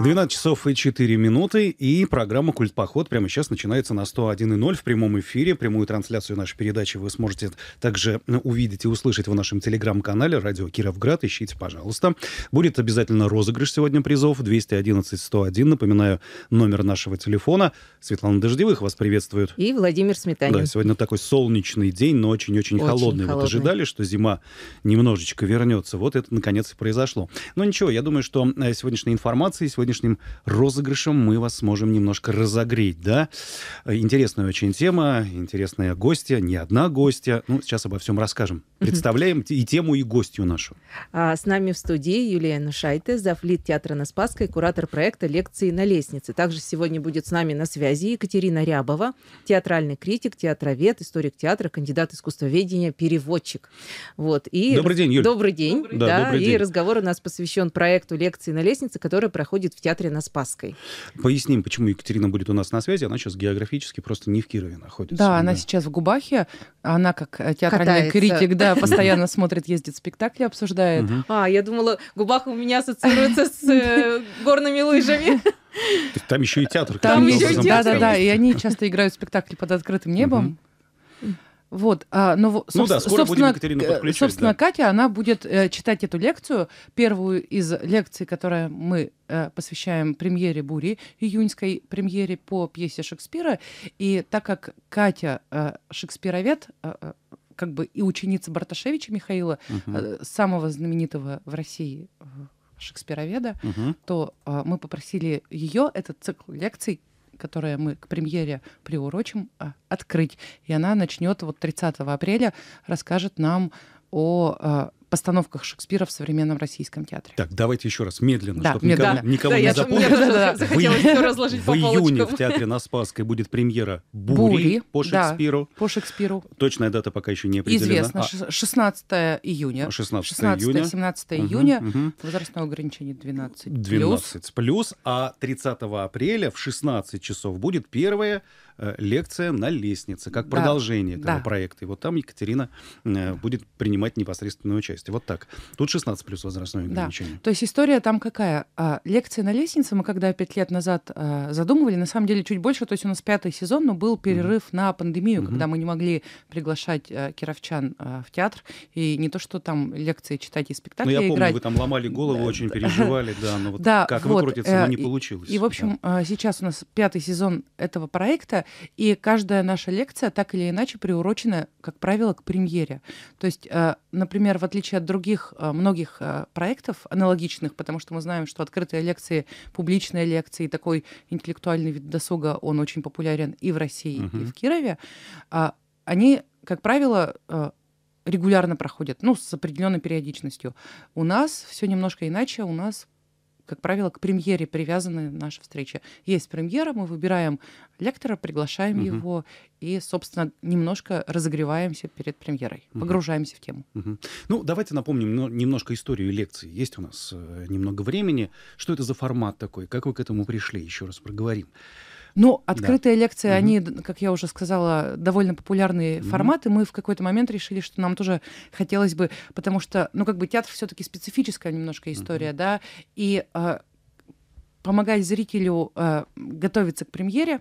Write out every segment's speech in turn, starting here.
12 часов и 4 минуты, и программа «Культ поход» прямо сейчас начинается на 101.0 в прямом эфире. Прямую трансляцию нашей передачи вы сможете также увидеть и услышать в нашем телеграм-канале «Радио Кировград». Ищите, пожалуйста. Будет обязательно розыгрыш сегодня призов 211-101. Напоминаю, номер нашего телефона. Светлана Дождевых вас приветствует. И Владимир Сметанин. Да, сегодня такой солнечный день, но очень-очень холодный. холодный. Вот ожидали, что зима немножечко вернется. Вот это, наконец, и произошло. Но ну, ничего, я думаю, что э, сегодняшняя информация, сегодня сегодняшним розыгрышем мы вас сможем немножко разогреть, да? Интересная очень тема, интересная гостья, не одна гостья. Ну, сейчас обо всем расскажем. Представляем и тему, и гостью нашу. А с нами в студии Юлия Нушайте, завлит театра на Спасской, куратор проекта «Лекции на лестнице». Также сегодня будет с нами на связи Екатерина Рябова, театральный критик, театровед, историк театра, кандидат искусствоведения, переводчик. Вот. И... Добрый день, Юль. Добрый день. Добрый, да, добрый и день. разговор у нас посвящен проекту «Лекции на лестнице», который проходит в театре на Спасской. Поясним, почему Екатерина будет у нас на связи. Она сейчас географически просто не в Кирове находится. Да, она, она сейчас в Губахе. Она как э, театральный Катается. критик, да, постоянно смотрит, ездит спектакли, обсуждает. А, я думала, Губах у меня ассоциируется с э, горными лыжами. Там еще и театр. Там еще театр. Да-да-да, и они часто играют спектакли под открытым небом. Вот, а, но, ну, ну да, скоро собственно, будем Екатерину Собственно, да. Катя, она будет э, читать эту лекцию, первую из лекций, которая мы э, посвящаем премьере «Бури», июньской премьере по пьесе Шекспира. И так как Катя э, шекспировед, э, э как бы и ученица Барташевича Михаила, угу. э, самого знаменитого в России э, шекспироведа, угу. то э, мы попросили ее этот цикл лекций которое мы к премьере приурочим, а, открыть. И она начнет вот 30 апреля, расскажет нам о а, постановках Шекспира в современном российском театре. Так, давайте еще раз медленно, да, чтобы медленно. никого, да. никого да, не я запомнить. Да, да, да. В, в, июне в театре на Спасской будет премьера «Бури», Бури по Шекспиру. Да, по Шекспиру. Точная дата пока еще не определена. Известно, а, 16 июня. 16, июня. 17 угу, июня. Угу. Возрастное ограничение 12 12 плюс. А 30 апреля в 16 часов будет первая э, лекция на лестнице, как да, продолжение этого да. проекта. И вот там Екатерина э, будет принимать непосредственную участие возрасте. Вот так. Тут 16 плюс возрастное ограничение. Да. То есть история там какая? А, лекция на лестнице мы когда пять лет назад а, задумывали, на самом деле чуть больше, то есть у нас пятый сезон, но был перерыв mm-hmm. на пандемию, mm-hmm. когда мы не могли приглашать а, кировчан в театр, и не то, что там лекции читать и ну, спектакли Ну я помню, вы там ломали голову, э, очень переживали, да, но вот как выкрутиться, но э, не получилось. И, в общем, сейчас у нас пятый сезон этого проекта, и каждая наша лекция так или иначе приурочена, как правило, к премьере. То есть, э, например, в отличие отличие от других э, многих э, проектов аналогичных, потому что мы знаем, что открытые лекции, публичные лекции, такой интеллектуальный вид досуга, он очень популярен и в России, угу. и в Кирове, а, они, как правило, э, регулярно проходят, ну, с определенной периодичностью. У нас все немножко иначе, у нас как правило, к премьере привязаны наши встречи. Есть премьера, мы выбираем лектора, приглашаем угу. его и, собственно, немножко разогреваемся перед премьерой, угу. погружаемся в тему. Угу. Ну, давайте напомним ну, немножко историю лекции. Есть у нас э, немного времени. Что это за формат такой? Как вы к этому пришли? Еще раз проговорим. Ну, открытые да. лекции, они, как я уже сказала, довольно популярные mm-hmm. форматы. Мы в какой-то момент решили, что нам тоже хотелось бы, потому что, ну, как бы театр все-таки специфическая немножко история, mm-hmm. да, и э, помогать зрителю э, готовиться к премьере.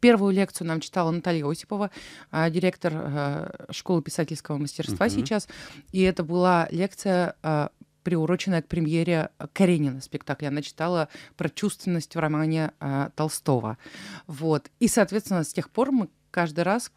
Первую лекцию нам читала Наталья Осипова, э, директор э, школы писательского мастерства mm-hmm. сейчас, и это была лекция приуроченная к премьере э, Каренина спектакля. Она читала про чувственность в романе э, Толстого. Вот. И, соответственно, с тех пор мы каждый раз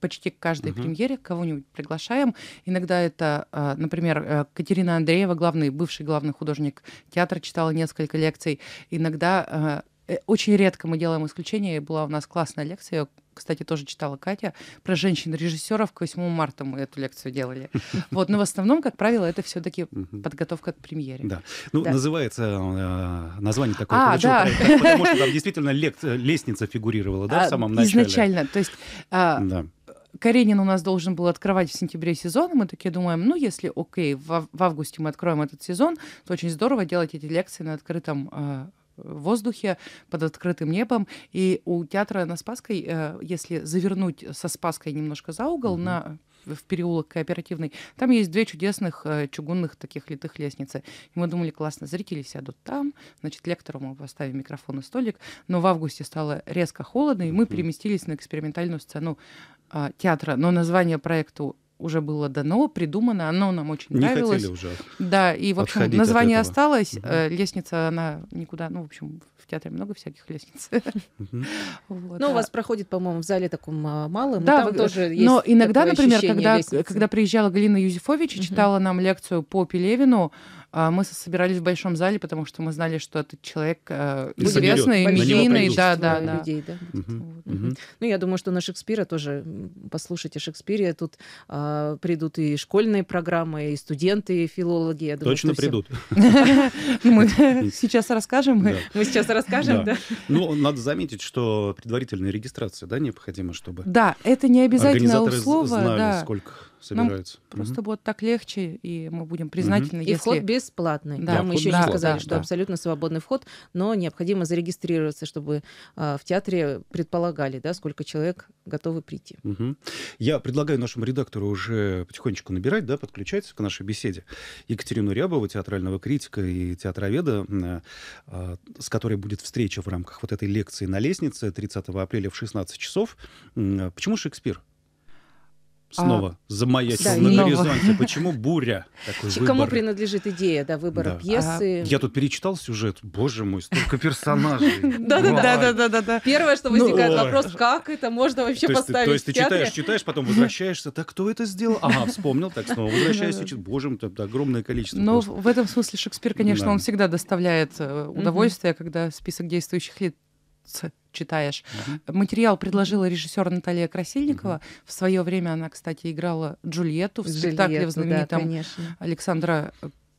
почти к каждой uh премьере кого-нибудь приглашаем. Иногда это, э, например, э, Катерина Андреева, главный, бывший главный художник театра, читала несколько лекций. Иногда очень редко мы делаем исключение. Была у нас классная лекция, кстати, тоже читала Катя, про женщин-режиссеров к 8 марта мы эту лекцию делали. Вот, но в основном, как правило, это все-таки подготовка к премьере. Да. Ну, да. называется э, название такое. А, да. Потому что там действительно лек, лестница фигурировала, да, в а, самом начале. Изначально, то есть. Э, да. Каренин у нас должен был открывать в сентябре сезон, мы такие думаем, ну, если, окей, в, в августе мы откроем этот сезон, то очень здорово делать эти лекции на открытом э, в воздухе, под открытым небом. И у театра на Спасской, э, если завернуть со Спасской немножко за угол, угу. на в переулок кооперативный. Там есть две чудесных э, чугунных таких литых лестницы. И мы думали, классно, зрители сядут там, значит, лектору мы поставим микрофон и столик. Но в августе стало резко холодно, и мы переместились на экспериментальную сцену а, театра. Но название проекту уже было дано, придумано, оно нам очень не Хотели уже да, и, в общем, название осталось. Угу. лестница, она никуда, ну, в общем, в театре много всяких лестниц. Угу. ну, у вас проходит, по-моему, в зале таком а, малом, да, э, тоже есть Но иногда, например, когда, когда приезжала Галина Юзефович и читала нам лекцию по Пелевину, а, мы собирались в большом зале, потому что мы знали, что этот человек э, и известный, медийный, да, да, да. Людей, да угу. Вот. Угу. Ну, я думаю, что на Шекспира тоже послушайте Шекспире. Тут а, придут и школьные программы, и студенты, и филологи. Я думаю, Точно придут. Ну, мы сейчас расскажем. Мы сейчас расскажем, да. Ну, надо заметить, что предварительная регистрация, да, необходима, чтобы. Да, это не обязательно условие. Знали, сколько ну, собирается. Нам Просто будет так легче, и мы будем признательны, угу. если... И вход бесплатный. Да, да мы еще да, не сказали, да, что да. абсолютно свободный вход, но необходимо зарегистрироваться, чтобы э, в театре предполагали, да, сколько человек готовы прийти. Угу. Я предлагаю нашему редактору уже потихонечку набирать, да, подключаться к нашей беседе Екатерину Рябову, театрального критика и театроведа, э, э, с которой будет встреча в рамках вот этой лекции на лестнице 30 апреля в 16 часов. Э, почему Шекспир? снова а, замаячил да, на и... горизонте. Почему буря? Такой выбор. Кому принадлежит идея да, выбора да. пьесы? А... Я тут перечитал сюжет. Боже мой, столько персонажей. Да-да-да. Первое, что ну, возникает вопрос, как это можно вообще поставить То есть ты читаешь, читаешь, потом возвращаешься. Так кто это сделал? Ага, вспомнил, так снова возвращаешься. Боже мой, это огромное количество. Но в этом смысле Шекспир, конечно, он всегда доставляет э, удовольствие, когда список действующих лиц читаешь. Угу. Материал предложила режиссер Наталья Красильникова. Угу. В свое время она, кстати, играла Джульетту в Джульетту, спектакле в знаменитом да, Александра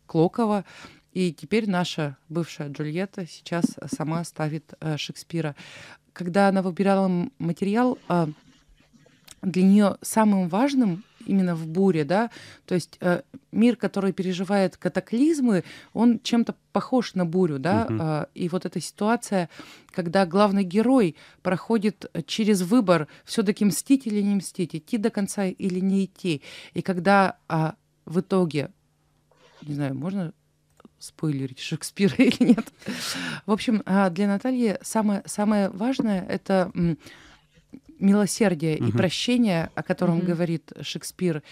Клокова. И теперь наша бывшая Джульетта сейчас сама ставит э, Шекспира. Когда она выбирала материал, э, для нее самым важным именно в буре, да, то есть э, мир, который переживает катаклизмы, он чем-то похож на бурю, да, угу. э, и вот эта ситуация, когда главный герой проходит э, через выбор все-таки мстить или не мстить, идти до конца или не идти, и когда э, в итоге, не знаю, можно спойлерить Шекспира или нет. В общем, а, для Натальи самое, самое важное — это милосердие угу. и прощение, о котором угу. говорит Шекспир,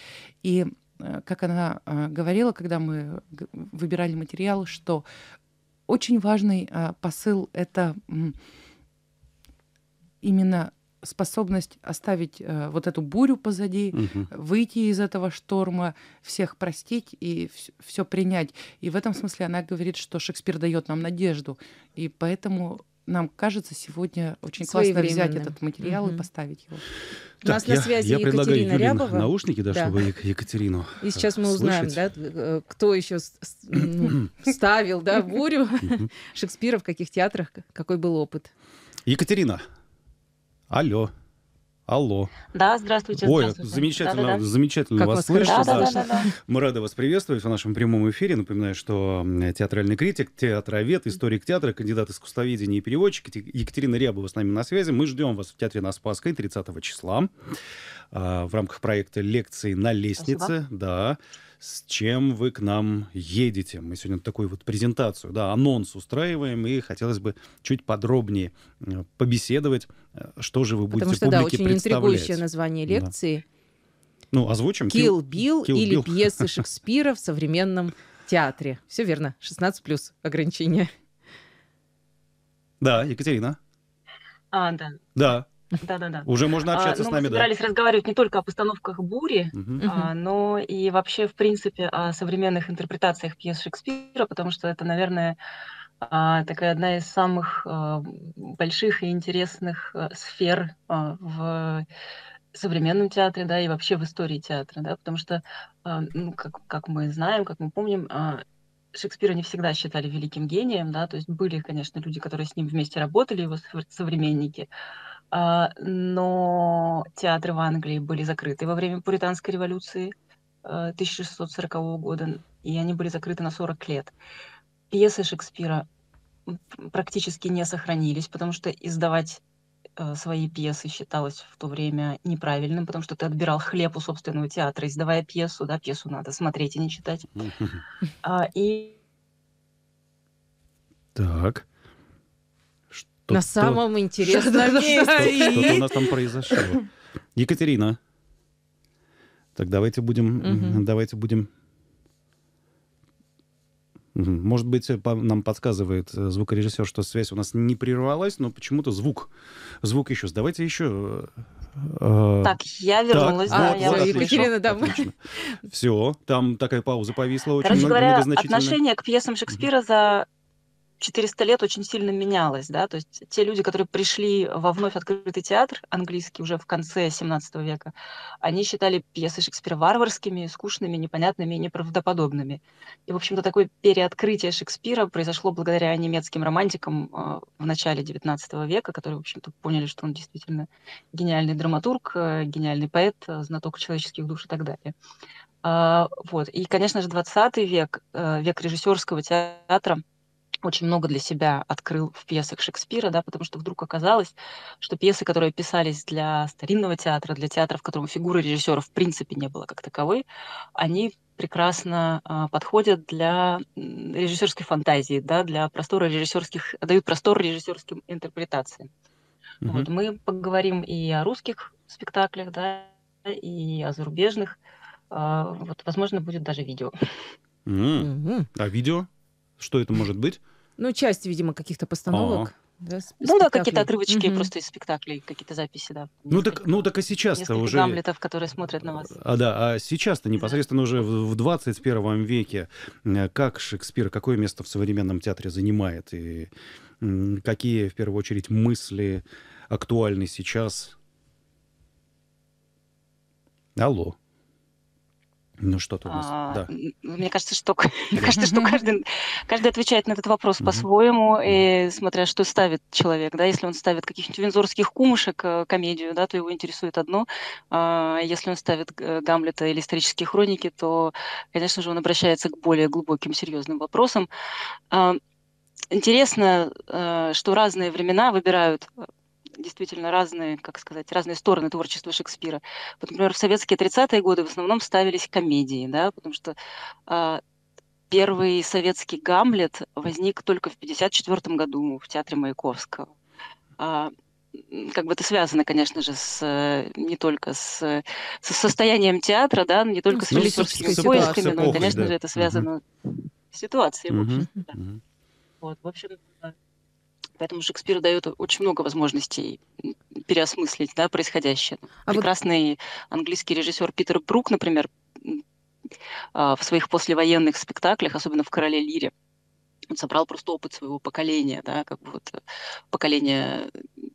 и э, как она э, говорила, когда мы выбирали материал, что очень важный э, посыл это именно способность оставить э, вот эту бурю позади, угу. выйти из этого шторма, всех простить и все принять. И в этом смысле она говорит, что Шекспир дает нам надежду. И поэтому нам кажется, сегодня очень классно взять этот материал угу. и поставить его. Так, У нас я, на связи я предлагаю Екатерина Юлин Рябова. наушники, да, да, чтобы Екатерину И сейчас мы э, слышать. узнаем, да, э, кто еще ну, ставил да, бурю Шекспира, в каких театрах, какой был опыт. Екатерина, алло. Алло. Да, здравствуйте. Ой, здравствуйте. замечательно, да, да, да. замечательно как вас слышу. да, да, да, да. Мы рады вас приветствовать в нашем прямом эфире. Напоминаю, что театральный критик, театровед, историк театра, кандидат искусствоведения и переводчик Екатерина Рябова с нами на связи. Мы ждем вас в театре на Спасской 30 числа а, в рамках проекта лекции на лестнице. Спасибо. Да с чем вы к нам едете. Мы сегодня такую вот презентацию, да, анонс устраиваем, и хотелось бы чуть подробнее э, побеседовать, э, что же вы будете Потому что, публике да, очень представлять. интригующее название лекции. Да. Ну, озвучим. Kill Bill, Kill Bill или Bill. пьесы Шекспира в современном театре. Все верно, 16 плюс ограничение. Да, Екатерина. А, да. Да. Да-да-да. Уже можно а, общаться а, с нами, мы собирались разговаривать не только о постановках «Бури», угу. а, но и вообще, в принципе, о современных интерпретациях пьес Шекспира, потому что это, наверное, а, такая одна из самых а, больших и интересных э, сфер в современном театре, да, и вообще в истории театра, да, потому что, ну, как, как мы знаем, как мы помним, Шекспира не всегда считали великим гением, да, то есть были, конечно, люди, которые с ним вместе работали, его современники, а, но театры в Англии были закрыты во время Пуританской революции 1640 а, года, и они были закрыты на 40 лет. Пьесы Шекспира практически не сохранились, потому что издавать э, свои пьесы считалось в то время неправильным, потому что ты отбирал хлеб у собственного театра, издавая пьесу, да, пьесу надо смотреть и а не читать. И так. Тут, на самом интересном месте. Что-то у нас там произошло. Екатерина. Так давайте будем, угу. давайте будем. Может быть, э, нам подсказывает э, звукорежиссер, что связь у нас не прервалась, но почему-то звук, звук еще. Давайте еще. Э, так, я вернулась. Так, да, вот, я Екатерина, да. Все, там такая пауза повисла очень Короче много, говоря, отношение к пьесам Шекспира за 400 лет очень сильно менялось, да, то есть те люди, которые пришли во вновь открытый театр английский уже в конце 17 века, они считали пьесы Шекспира варварскими, скучными, непонятными и неправдоподобными. И, в общем-то, такое переоткрытие Шекспира произошло благодаря немецким романтикам а, в начале 19 века, которые, в общем-то, поняли, что он действительно гениальный драматург, э, гениальный поэт, э, знаток человеческих душ и так далее. А, вот. И, конечно же, 20 век, э, век режиссерского театра – очень много для себя открыл в пьесах Шекспира, да, потому что вдруг оказалось, что пьесы, которые писались для старинного театра, для театра, в котором фигуры режиссера в принципе не было как таковой, они прекрасно э, подходят для режиссерской фантазии, да, для простора режиссерских, дают простор режиссерским интерпретациям. Mm-hmm. Вот, мы поговорим и о русских спектаклях, да, и о зарубежных. Э, вот, возможно, будет даже видео. Mm-hmm. Mm-hmm. А видео? Что это может быть? Ну, часть, видимо, каких-то постановок. А. Да, ну да, какие-то отрывочки угу. просто из спектаклей, какие-то записи, да. Ну так, ну так и сейчас-то уже... гамлетов, которые смотрят на вас. А да, а сейчас-то непосредственно да. уже в, в 21 веке как Шекспир, какое место в современном театре занимает? И какие, в первую очередь, мысли актуальны сейчас? Алло. Ну что-то у нас, а, да. Мне кажется, что, мне кажется, что каждый, каждый отвечает на этот вопрос по-своему, и смотря что ставит человек, да, если он ставит каких-нибудь вензорских кумушек, э, комедию, да, то его интересует одно, а если он ставит э, Гамлета или исторические хроники, то, конечно же, он обращается к более глубоким, серьезным вопросам. А, интересно, э, что разные времена выбирают действительно разные, как сказать, разные стороны творчества Шекспира. Вот, например, в советские 30-е годы в основном ставились комедии, да, потому что э, первый советский Гамлет возник только в 1954 году в театре Маяковского. А, как бы это связано, конечно же, с, э, не только с, э, с состоянием театра, да, не только с ну, режиссерскими поисками, но, конечно да. же, это связано угу. с ситуацией. Угу. В общем, да. угу. вот, в общем, э, Поэтому Шекспир дает очень много возможностей переосмыслить да, происходящее. А Прекрасный вот... английский режиссер Питер Брук, например, а, в своих послевоенных спектаклях, особенно в «Короле Лире», он собрал просто опыт своего поколения, да, как бы вот э, поколение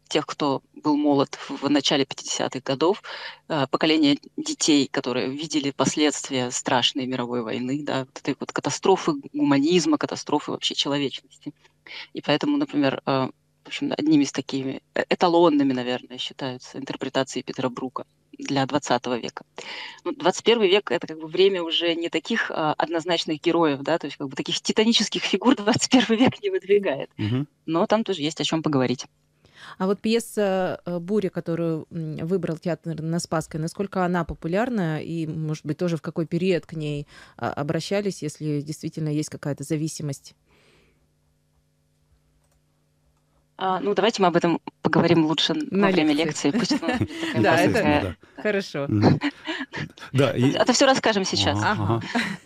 тех, кто был молод в начале 50-х годов, э, поколение детей, которые видели последствия страшной мировой войны, да, вот этой вот катастрофы гуманизма, катастрофы вообще человечности. И поэтому, например, э, в общем, одними из такими э, эталонными, наверное, считаются интерпретации Петра Брука для 20 века. Ну, 21 век — это как бы время уже не таких а, однозначных героев, да, то есть как бы таких титанических фигур 21 век не выдвигает. Угу. Но там тоже есть о чем поговорить. А вот пьеса «Буря», которую выбрал театр на Спасской, насколько она популярна и, может быть, тоже в какой период к ней а, обращались, если действительно есть какая-то зависимость А, ну, давайте мы об этом поговорим лучше на во время лекции. Да, это хорошо. Да. Это а все расскажем сейчас.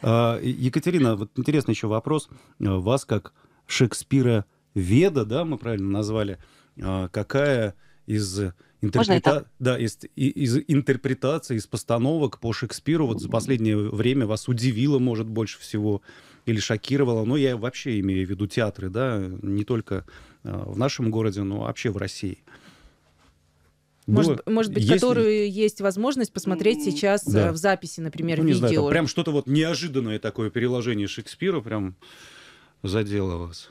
А, Екатерина, вот интересный еще вопрос. А, вас как Шекспира Веда, да, мы правильно назвали, какая из интерпрета... да, из, из интерпретаций, из постановок по Шекспиру вот за последнее время вас удивило, может, больше всего или шокировало? Но ну, я вообще имею в виду театры, да, не только в нашем городе, но вообще в России. Может, Было, может быть, если... которую есть возможность посмотреть сейчас да. Э, в записи, например, ну, не видео. Знаю, прям что-то вот неожиданное такое переложение Шекспира прям задело вас.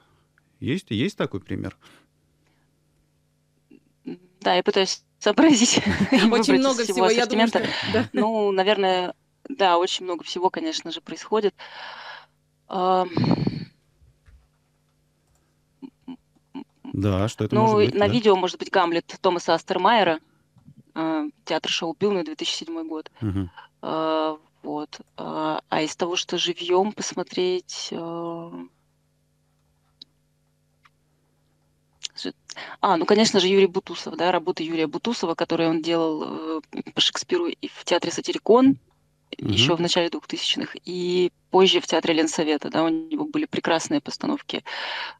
Есть, есть такой пример? Да, я пытаюсь сообразить. Очень много всего, я думаю, Ну, наверное, да, очень много всего, конечно же, происходит. Да, что это ну, может быть? на да. видео, может быть, Гамлет Томаса Астермайера, э, театр шоу на 2007 год. Угу. А, вот. А, а из того, что живьем посмотреть... А, ну, конечно же, Юрий Бутусов, да, работы Юрия Бутусова, которые он делал по Шекспиру и в театре «Сатирикон», угу. еще в начале 2000-х, и позже в Театре Ленсовета, да, у него были прекрасные постановки.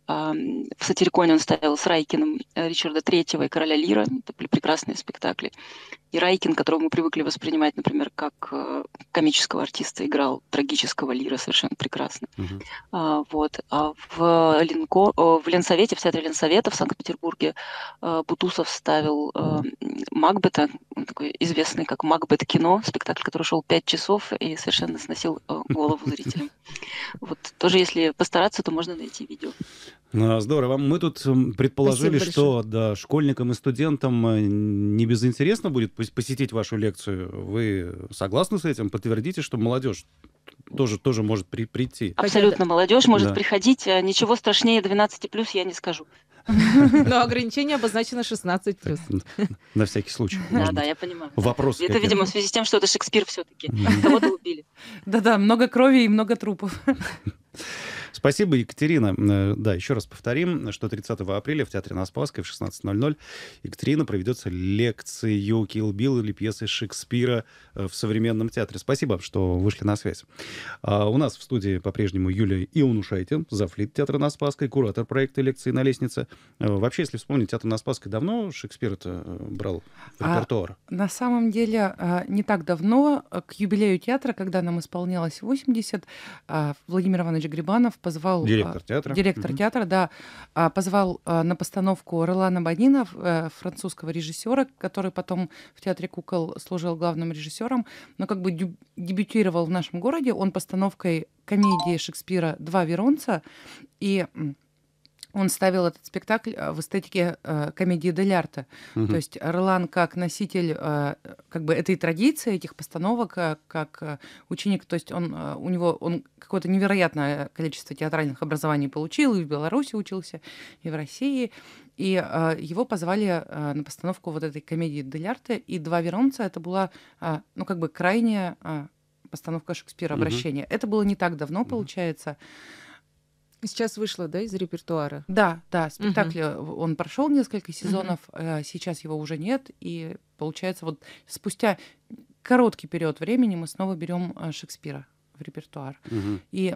В «Сатириконе» он ставил с Райкиным э, Ричарда Третьего и «Короля Лира». Это были прекрасные спектакли. И Райкин, которого мы привыкли воспринимать, например, как э, комического артиста, играл трагического Лира совершенно прекрасно. Угу. Вот. А в, Ленко... в Ленсовете, в Театре Ленсовета в Санкт-Петербурге э, Бутусов ставил Макбета, такой известный как Макбет кино, спектакль, который шел пять часов и совершенно сносил голову зрителя. смотрите. Вот тоже если постараться, то можно найти видео. Ну, здорово. Мы тут предположили, что большое. да, школьникам и студентам э, не безинтересно будет посетить вашу лекцию. Вы согласны с этим? Подтвердите, что молодежь тоже, тоже может при, прийти. Абсолютно молодежь может да. приходить. Э, ничего страшнее 12 плюс я не скажу. Но ограничение обозначено 16 плюс. На всякий случай. Да, да, я понимаю. Вопрос. Это, видимо, в связи с тем, что это Шекспир все-таки. Кого-то убили. Да-да, много крови и много трупов. Спасибо, Екатерина. Э, да, еще раз повторим, что 30 апреля в Театре на Спасской в 16.00 Екатерина проведется лекцию «Килл Билл» или пьесы Шекспира э, в современном театре. Спасибо, что вышли на связь. А у нас в студии по-прежнему Юлия Иунушайте, завфлит Театра на Спасской, куратор проекта «Лекции на лестнице». Э, вообще, если вспомнить, Театр на Спасской давно Шекспир это брал в а репертуар? А, на самом деле, не так давно, к юбилею театра, когда нам исполнялось 80, Владимир Иванович Грибанов позвал... Директор а, театра. Директор mm-hmm. театра, да. А, позвал а, на постановку Ролана Бонина, э, французского режиссера, который потом в Театре кукол служил главным режиссером, но как бы дебютировал в нашем городе. Он постановкой комедии Шекспира «Два веронца». И он ставил этот спектакль э, в эстетике э, комедии дель арте. Угу. То есть Ролан как носитель э, как бы этой традиции, этих постановок, э, как э, ученик, то есть он, э, у него он какое-то невероятное количество театральных образований получил, и в Беларуси учился, и в России. И э, его позвали э, на постановку вот этой комедии дель арте, и «Два веронца» — это была, э, ну, как бы крайняя э, постановка Шекспира, обращение. Угу. Это было не так давно, угу. получается. Сейчас вышло, да, из репертуара? Да, да, спектакль, угу. он прошел несколько сезонов, угу. сейчас его уже нет, и получается вот спустя короткий период времени мы снова берем э, Шекспира в репертуар. Угу. И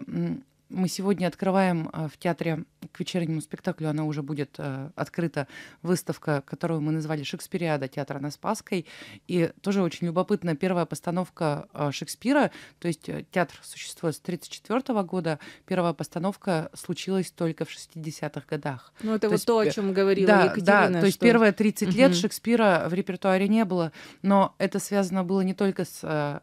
мы сегодня открываем а, в театре к вечернему спектаклю, она уже будет а, открыта, выставка, которую мы назвали «Шекспириада театра на Спасской». И тоже очень любопытно, первая постановка а, Шекспира, то есть э, театр существует с 1934 года, первая постановка случилась только в 60-х годах. Ну это то вот есть, то, о э, чем говорила да, Екатерина. Да, то что... есть первые 30 лет угу. Шекспира в репертуаре не было, но это связано было не только с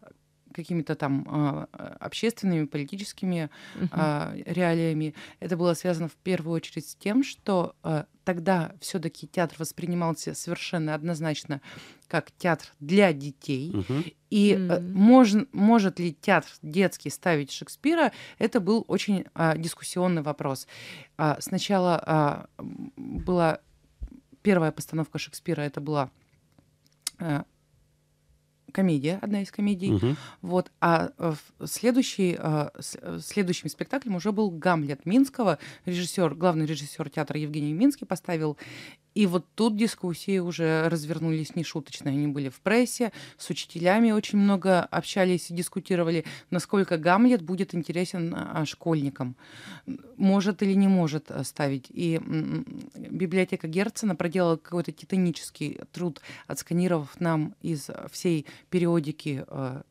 какими-то там а, а, общественными, политическими uh-huh. реалиями. Это было связано в первую очередь с тем, что тогда все-таки театр воспринимался совершенно однозначно как театр для детей. Угу. И mm. Э, -hmm. мож, может ли театр детский ставить Шекспира, это был очень дискуссионный вопрос. сначала была первая постановка Шекспира, это была комедия, одна из комедий. Угу. Вот, а э, следующий, э, э, следующим спектаклем уже был «Гамлет» Минского. Режиссер, главный режиссер театра Евгений Минский поставил. И вот тут дискуссии уже развернулись нешуточные. Они были в прессе, с учителями очень много общались и дискутировали, насколько Гамлет будет интересен а, а, школьникам. Может или не может э, ставить. И библиотека Герцена проделала какой-то титанический труд, отсканировав нам из э, всей периодики э,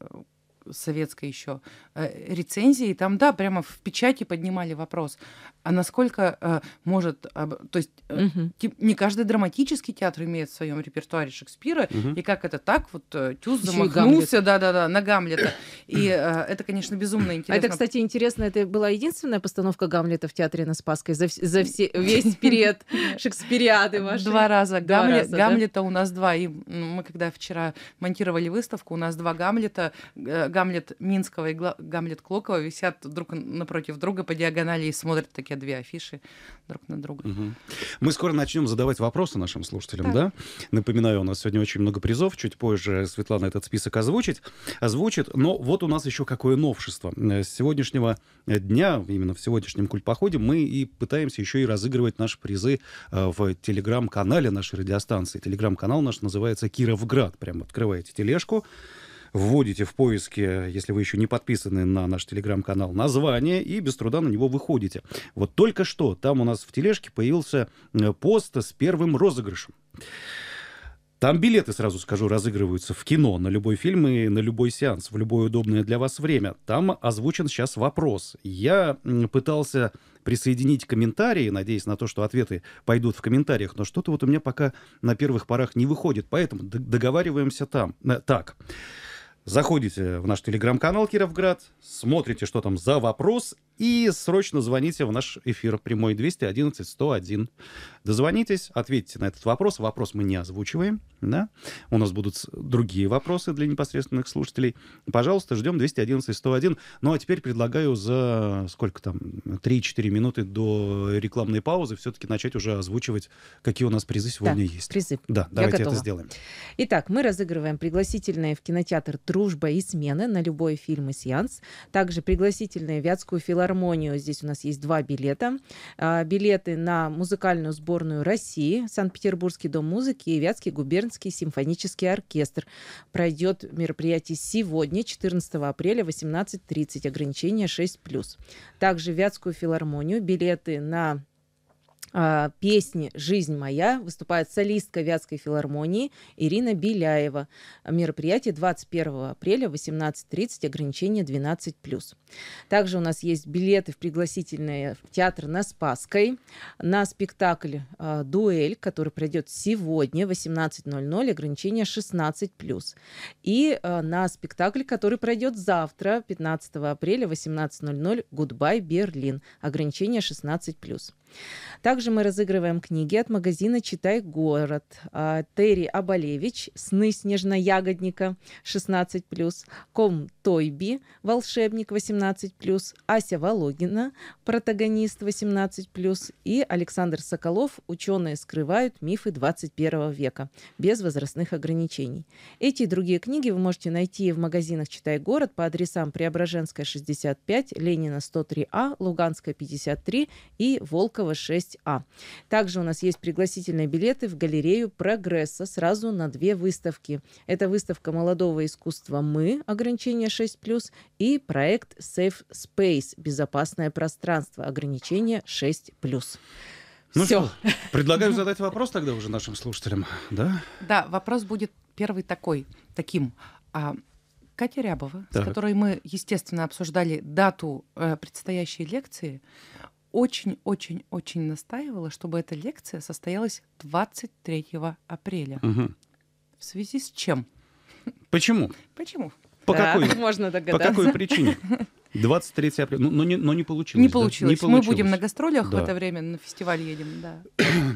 советской еще э, рецензии, там, да, прямо в печати поднимали вопрос, а насколько э, может, об... то есть э, угу. тип, не каждый драматический театр имеет в своем репертуаре Шекспира, угу. и как это так, вот э, Тюз замахнулся, да-да-да, на Гамлета, и э, это, конечно, безумно а интересно. это, кстати, интересно, это была единственная постановка Гамлета в театре на Спасской за, за все, весь период Шекспириады вашей? Два раза. Два Гамле... раза Гамлета да? у нас два, и мы когда вчера монтировали выставку, у нас два Гамлета, э, Гамлет Минского и Гамлет Клокова висят друг напротив друга по диагонали и смотрят такие две афиши друг на друга. Угу. Мы скоро начнем задавать вопросы нашим слушателям, да. да? Напоминаю, у нас сегодня очень много призов. Чуть позже Светлана этот список озвучит. озвучит. Но вот у нас еще какое новшество. Э, с сегодняшнего э, дня, именно в сегодняшнем культпоходе, мы и пытаемся еще и разыгрывать наши призы э, в телеграм-канале нашей радиостанции. Телеграм-канал наш называется «Кировград». Прям открываете тележку, вводите в поиске, если вы еще не подписаны на наш телеграм-канал, название и без труда на него выходите. Вот только что там у нас в тележке появился э, пост с первым розыгрышем. Там билеты, сразу скажу, разыгрываются в кино, на любой фильм и на любой сеанс, в любое удобное для вас время. Там озвучен сейчас вопрос. Я пытался присоединить комментарии, надеясь на то, что ответы пойдут в комментариях, но что-то вот у меня пока на первых порах не выходит, поэтому договариваемся там. Э, так. Заходите в наш телеграм-канал Кировград, смотрите, что там за вопрос, и срочно звоните в наш эфир прямой 211 101. Дозвонитесь, ответьте на этот вопрос. Вопрос мы не озвучиваем. Да? У нас будут другие вопросы для непосредственных слушателей. Пожалуйста, ждем 211 101. Ну а теперь предлагаю за сколько там, 3-4 минуты до рекламной паузы все-таки начать уже озвучивать, какие у нас призы сегодня да, есть. Призы. Да, давайте готова. это сделаем. Итак, мы разыгрываем пригласительные в кинотеатр «Дружба и смена» на любой фильм и сеанс. Также пригласительные Вятскую филармонию. Здесь у нас есть два билета. А, билеты на музыкальную сборную России, Санкт-Петербургский дом музыки и Вятский губернский симфонический оркестр. Пройдет мероприятие сегодня, 14 апреля, 18.30. Ограничение 6+. Также Вятскую филармонию. Билеты на а, песни «Жизнь моя» выступает солистка Вятской филармонии Ирина Беляева. Мероприятие 21 апреля 18.30, ограничение 12+. Также у нас есть билеты в пригласительные в театр на Спасской на спектакль а, «Дуэль», который пройдет сегодня 18.00, ограничение 16+. И а, на спектакль, который пройдет завтра, 15 апреля 18.00, «Гудбай, Берлин», ограничение 16+. Также мы разыгрываем книги от магазина «Читай город». А, Терри Абалевич «Сны снежноягодника» 16+, Ком Тойби «Волшебник» 18+, Ася Вологина «Протагонист» 18+, и Александр Соколов «Ученые скрывают мифы 21 века» без возрастных ограничений. Эти и другие книги вы можете найти в магазинах «Читай город» по адресам Преображенская, 65, Ленина, 103А, Луганская, 53 и Волкова, Горького 6А. А. Также у нас есть пригласительные билеты в галерею «Прогресса» сразу на две выставки. Это выставка молодого искусства «Мы», ограничение 6+, и проект «Safe Space» – безопасное пространство, ограничение 6+. Ну Все. что, предлагаю задать вопрос тогда уже нашим слушателям, да? Да, вопрос будет первый такой, таким. А, Катя Рябова, так. с которой мы, естественно, обсуждали дату э, предстоящей лекции, очень-очень-очень настаивала, чтобы эта лекция состоялась 23 апреля. Угу. В связи с чем? Почему? Почему? По, да, какой, можно догадаться. по какой причине? 23 апреля. Но, ну, но, не, но не получилось. Не получилось. Да? Не получилось. Мы будем на гастролях да. в это время, на фестиваль едем. Да.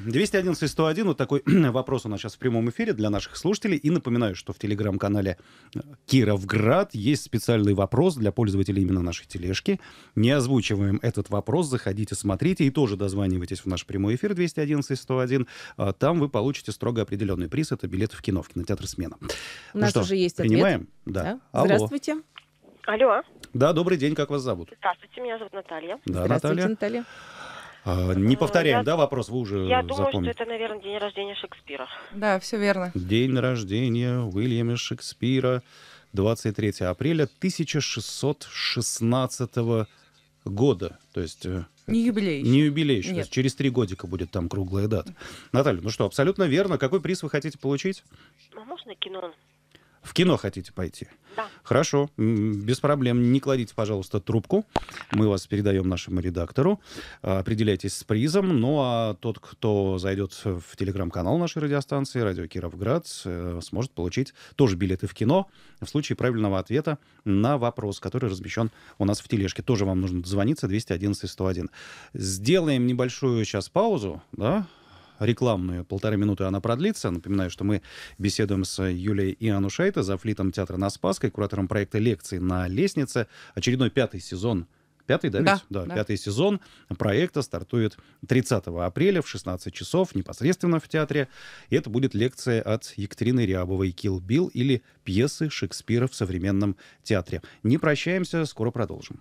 211-101, вот такой вопрос у нас сейчас в прямом эфире для наших слушателей. И напоминаю, что в телеграм-канале э, Кировград есть специальный вопрос для пользователей именно нашей тележки. Не озвучиваем этот вопрос, заходите, смотрите и тоже дозванивайтесь в наш прямой эфир 211-101. А, там вы получите строго определенный приз. Это билет в кино, в кинотеатр «Смена». У ну нас что, уже есть принимаем? ответ. Принимаем? Да. да. Здравствуйте. Алло. Да, добрый день, как вас зовут? Здравствуйте, меня зовут Наталья. Да, Здравствуйте, Наталья. Наталья. А, не э, повторяем, я, да, вопрос? Вы уже Я думаю, запомнили. что это, наверное, день рождения Шекспира. Да, все верно. День рождения Уильяма Шекспира, 23 апреля 1616 года. То есть... Э, не юбилей. Не юбилей, Нет. через три годика будет там круглая дата. Наталья, ну что, абсолютно верно. Какой приз вы хотите получить? А можно кино? В кино хотите пойти? Да. Хорошо, без проблем. Не кладите, пожалуйста, трубку. Мы вас передаем нашему редактору. А, определяйтесь с призом. Ну а тот, кто зайдет в телеграм-канал нашей радиостанции, радио Кировград, э, сможет получить тоже билеты в кино в случае правильного ответа на вопрос, который размещен у нас в тележке. Тоже вам нужно дозвониться 211-101. Сделаем небольшую сейчас паузу, да, рекламную полторы минуты она продлится. Напоминаю, что мы беседуем с Юлией Ианушайте, за флитом театра на Спасской, куратором проекта лекции на лестнице. Очередной пятый сезон Пятый, да, да, ведь? да, да, пятый сезон проекта стартует 30 апреля в 16 часов непосредственно в театре. И это будет лекция от Екатерины Рябовой «Килл Билл» или пьесы Шекспира в современном театре. Не прощаемся, скоро продолжим.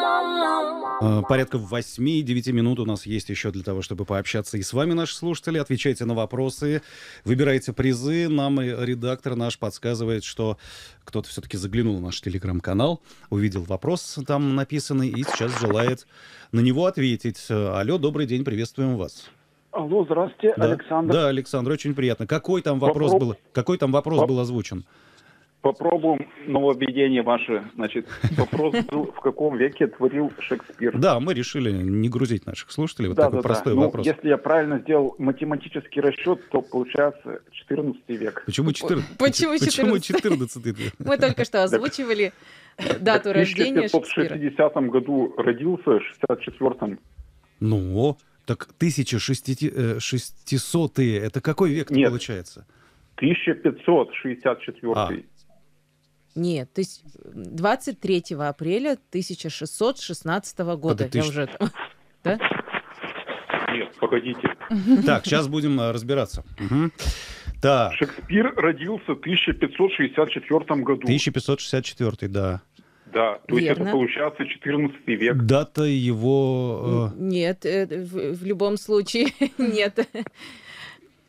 А, порядка 8-9 минут у нас есть еще для того, чтобы пообщаться и с вами, наши слушатели. Отвечайте на вопросы, выбирайте призы. Нам редактор наш подсказывает, что кто-то все-таки заглянул в наш телеграм-канал, увидел вопрос там написанный и сейчас желает на него ответить. Алло, добрый день, приветствуем вас. Алло, здравствуйте, да. Александр. Да, Александр, очень приятно. Какой там вопрос, вопрос... был? Какой там вопрос Воп... был озвучен? Попробуем нововведение ваше. Значит, вопрос был, в каком веке творил Шекспир. Да, мы решили не грузить наших слушателей. Вот да, такой да, простой да. Ну, вопрос. Ну, если я правильно сделал математический расчет, то получается 14 век. Почему 14? Почему 14? Почему 14 век? Мы только что озвучивали дату рождения Шекспира. В 60 м году родился, в 64-м. Ну, так 1600-е, э, это какой век получается? 1564. А, нет, 23 апреля 1616 года. Ты... Я уже... Да? Нет, погодите. Так, сейчас будем э, разбираться. Угу. Да. Шекспир родился в 1564 году. 1564, да. Да, то Верно. есть это получается 14 век. Дата его... Э... Нет, э, в, в любом случае нет.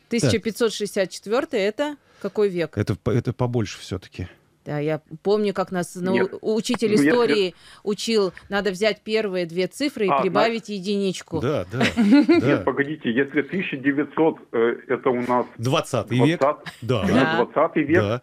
1564 это какой век? Это, это побольше все-таки. Да, я помню, как нас ну, нет, учитель нет, истории нет. учил, надо взять первые две цифры и а, прибавить да. единичку. Да, да. Нет, погодите, если 1900, э, это у нас... 20 век. Да. 20 век.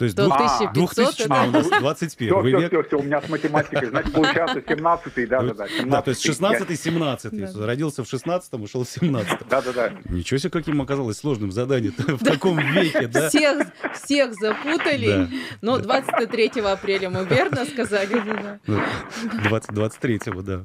То есть 2500, 2000, а, у нас 21 все, век. Все, все, все, у меня с математикой, значит, получается 17-й, да-да-да. Да, то есть 16-й, 17-й. Да. Родился в 16-м, ушел в 17-м. Да-да-да. Ничего себе, каким оказалось сложным задание в таком веке, да? Всех, всех запутали, Да. но 23 апреля мы верно сказали. да. 23-го, ну, да.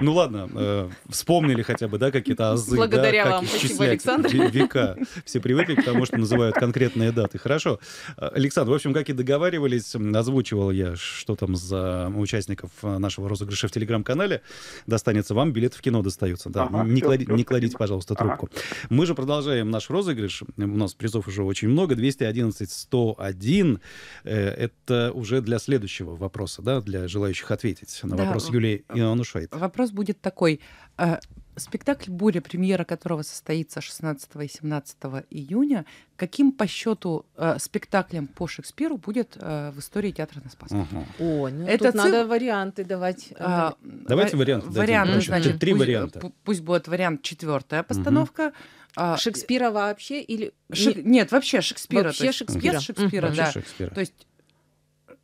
Ну ладно, э, вспомнили хотя бы, да, какие-то азы. Благодаря вам, спасибо, Александр. Века. Все привыкли к тому, что называют конкретные даты. Хорошо. Э, Александр, в общем, как и договаривались, озвучивал я, что там за участников э, нашего розыгрыша в Телеграм-канале достанется вам, билет в кино достаются. Да, ага, не, клади, не кладите, пожалуйста, трубку. Ага. Мы же продолжаем наш розыгрыш. У нас призов уже очень много. 211-101. Э, это уже для следующего вопроса, да, для желающих ответить на да, вопрос Юлии Ионушайт. Вопрос будет такой. Э, Спектакль «Буря», премьера которого состоится 16 и 17 июня, каким по счету э, спектаклем по Шекспиру будет э, в истории театра на спас? Угу. О, ну Это тут цикл... надо варианты давать. Э, а, Давайте э, варианты дадим. значит, три пусть, э, варианта. Пусть будет вариант четвертая постановка. Угу. Шекспира вообще или... Шек... Нет, вообще Шекспира. Вообще есть... Шекспира. Без Шекспира, угу. да. Шекспира. То есть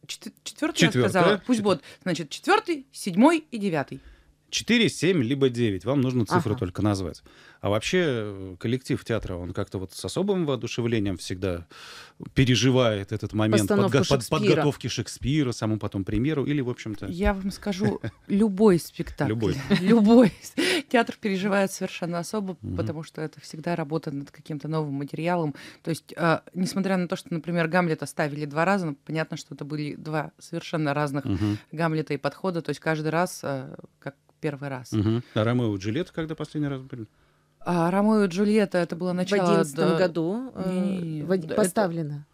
четвертый, четвертый сказала. Пусть будет, значит, четвертый, седьмой и девятый. 4, 7, либо 9. Вам нужно цифру ага. только назвать. А вообще э, коллектив театра, он как-то вот с особым воодушевлением всегда переживает этот момент подго- Шекспира. подготовки Шекспира, саму потом премьеру или, в общем-то... Я вам скажу, любой спектакль, любой. театр переживает совершенно особо, потому что это всегда работа над каким-то новым материалом. То есть, а, несмотря на то, что, например, Гамлета ставили два раза, ну, понятно, что это были два совершенно разных Гамлета и подхода. То есть каждый раз, а, как первый раз. Угу. А Ромео и Джульетта когда последний раз были? А Ромео и Джульетта это было начало... В одиннадцатом году э, не, в... поставлено.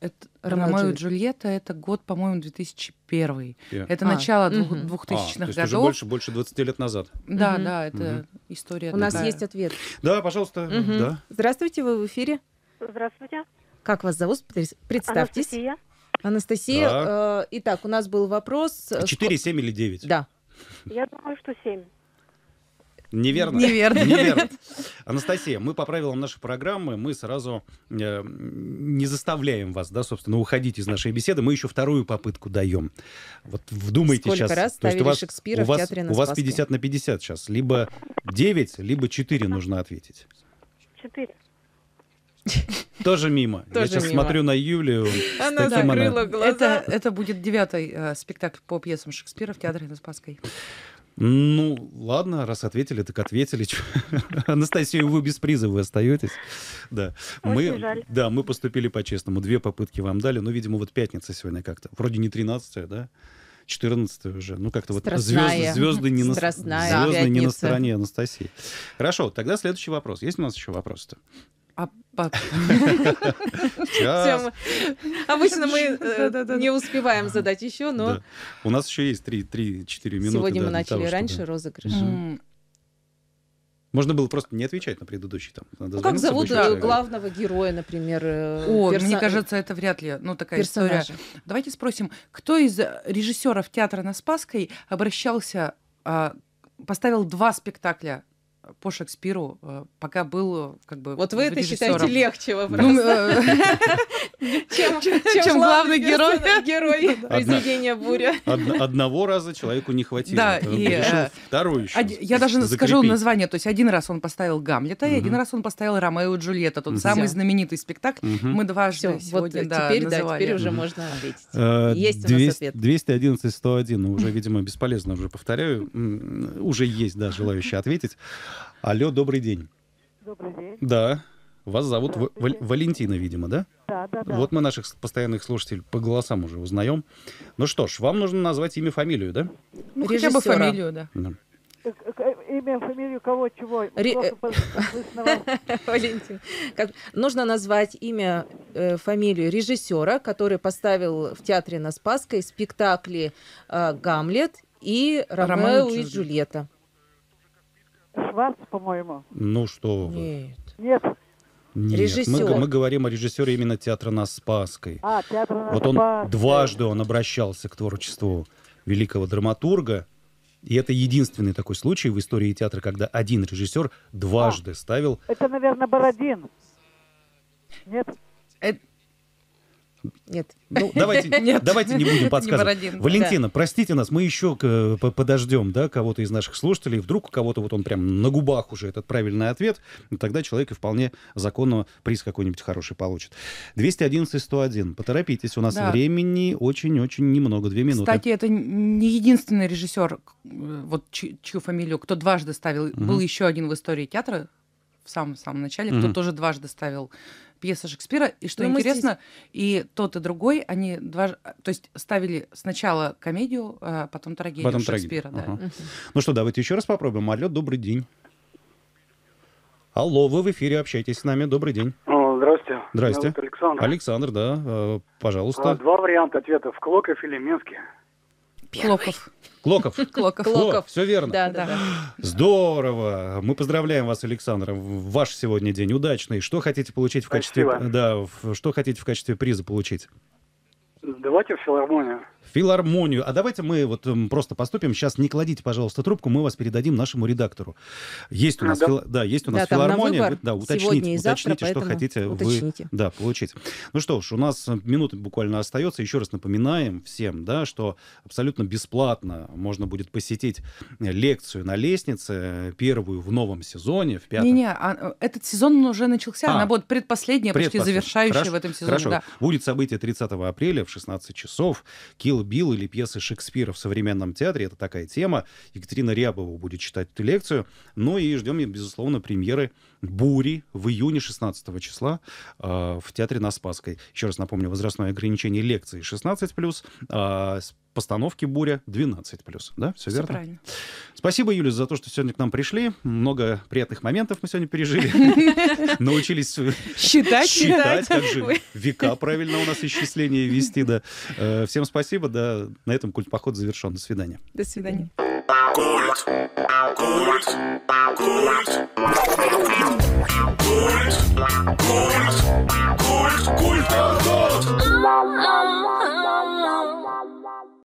Это, Ромео, и Джульетта это год, по-моему, 2001. Yeah. Это а. начало угу. 2000-х а, годов. уже больше, больше 20 лет назад. Да, угу. да, это угу. история. У такая. нас есть ответ. Да, пожалуйста. Угу. Да. Здравствуйте, вы в эфире. Здравствуйте. Как вас зовут? Представьтесь. Анастасия. Анастасия, да. Э, итак, у нас был вопрос... 4, э, 7 или 9? Да. Я думаю, что семь. Неверно. Неверно. Неверно. Анастасия, мы по правилам нашей программы, мы сразу э, не заставляем вас, да, собственно, уходить из нашей беседы. Мы еще вторую попытку даем. Вот вдумайте Сколько сейчас. раз То есть у вас, Шекспира у вас, в на У вас 50 на 50 сейчас. Либо 9, либо 4 нужно ответить. 4. Тоже мимо. я сейчас смотрю на Юлию. Она закрыла она... глаза. Это, будет девятый э, спектакль по пьесам Шекспира в Театре на Спасской. Ну, ладно, раз ответили, так ответили. Анастасия, вы без призов вы остаетесь. Да. Очень мы, жаль. да, мы поступили по-честному. Две попытки вам дали, но, видимо, вот пятница сегодня как-то. Вроде не 13 да? 14 уже. Ну, как-то вот звезды, звезды, не, на, звезды пятница. не на стороне Анастасии. Хорошо, тогда следующий вопрос. Есть у нас еще вопросы то а Обычно мы э, не успеваем задать еще, но... У нас еще есть 3-4 минуты. Сегодня мы начали раньше розыгрыш. Можно было просто не отвечать на предыдущий там. Надо ну, как зовут э, главного героя, например? Э, О, персо... мне кажется, это вряд ли. Ну такая Персонажа. история. Давайте спросим, кто из режиссеров театра на Спасской обращался, а, поставил два спектакля по Шекспиру, э, пока был как бы Вот вы это считаете легче вопроса, ну, э, чем главный герой произведения «Буря». Одного раза человеку не хватило. Да, и э, второй еще. Я даже скажу название. То есть один раз он поставил «Гамлета», и один раз он поставил «Ромео и Джульетта», тот самый знаменитый спектакль. Мы дважды сегодня да. Теперь уже можно ответить. Есть у нас ответ. 211-101, уже, видимо, бесполезно, уже повторяю. Уже есть, да, желающие ответить. Алло, добрый день. Добрый день. Да. Вас зовут Вал- Валентина, видимо, да? Да, да, да. Вот мы наших постоянных слушателей по голосам уже узнаем. Ну что ж, вам нужно назвать имя, фамилию, да? Ну, Режиссера. хотя бы фамилию, да. да. Э, э, имя, фамилию кого, чего? Ре... Э, Валентин. Как... Нужно назвать имя, э, фамилию режиссера, который поставил в театре на Спасской спектакли э, «Гамлет» и «Ромео, Ромео и Джульетта». Шварц, по-моему. Ну что вы. Нет. Нет. Нет, Режиссер. Мы, мы говорим о режиссере именно театра на Спасской. А, театр на Вот он Спасской. дважды он обращался к творчеству великого драматурга. И это единственный такой случай в истории театра, когда один режиссер дважды а, ставил... Это, наверное, Бородин. Нет? Нет. Ну, давайте, Нет. давайте не будем подсказывать. Не Бородин, Валентина, да. простите нас, мы еще э, подождем да, кого-то из наших слушателей. Вдруг у кого-то вот он прям на губах уже этот правильный ответ, ну, тогда человек и вполне законно приз какой-нибудь хороший получит. 211-101. Поторопитесь, у нас да. времени очень-очень немного, две минуты. Кстати, это не единственный режиссер, э, вот чью, чью фамилию, кто дважды ставил. Угу. Был еще один в истории театра в самом-самом начале, mm-hmm. кто тоже дважды ставил пьесы Шекспира. И что Но ну, интересно, здесь... и тот, и другой, они два, а, то есть ставили сначала комедию, а потом трагедию потом Шекспира. Да. Uh-huh. Ну что, давайте еще раз попробуем. Алло, добрый день. Алло, вы в эфире, общайтесь с нами. Добрый день. Здравствуйте. Здравствуйте. Александр. Александр, да, э, пожалуйста. А, два варианта ответов. Клоков или Минский? первый. Клоков. Клоков. Клоков. Клоков. Все верно. Да, да, да. Здорово. Мы поздравляем вас, Александр. Ваш сегодня день удачный. Что хотите получить в Спасибо. качестве... Да, что хотите в качестве приза получить? Давайте в филармонию филармонию. А давайте мы вот эм, просто поступим. Сейчас не кладите, пожалуйста, трубку, мы вас передадим нашему редактору. Есть у нас, да. Фил... да, есть у нас да, филармония. Вы, да, уточните, и завтра, уточните, что хотите уточните. вы да, получить. Ну что ж, у нас э, минута буквально остается. Еще раз напоминаем всем, да, что абсолютно бесплатно можно будет посетить э, лекцию на лестнице, э, первую в новом сезоне, в пятом. Не-не, а, этот сезон уже начался, а, она будет предпоследняя, предпоследняя. почти завершающая хорошо, в этом сезоне. Хорошо, да. будет событие 30 апреля в 16 часов. Кир «Могила Билл» или пьесы Шекспира в современном театре. Это такая тема. Екатерина Рябова будет читать эту лекцию. Ну и ждем, безусловно, премьеры «Бури» в июне 16 числа э, в театре на Спасской. Еще раз напомню, возрастное ограничение лекции 16+, э, постановки «Буря» 12 плюс. Да, все, все верно? правильно. Спасибо, Юля, за то, что сегодня к нам пришли. Много приятных моментов мы сегодня пережили. Научились считать, считать, как же века правильно у нас исчисления вести. Да. Всем спасибо, да. На этом культ поход завершен. До свидания. До свидания. Культ. Культ. Культ. Культ. Культ. Культ. Культ. Культ.